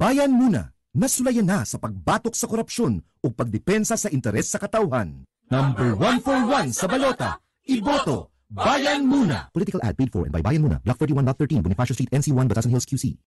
bayan muna nasulayan na sa pagbatok sa korupsyon o pagdepensa sa interes sa katawhan. Number 141 sa balota, iboto, bayan muna! Political ad paid for and by Bayan Muna, Block 31, Block 13, Bonifacio Street, NC1, Batasan Hills, QC.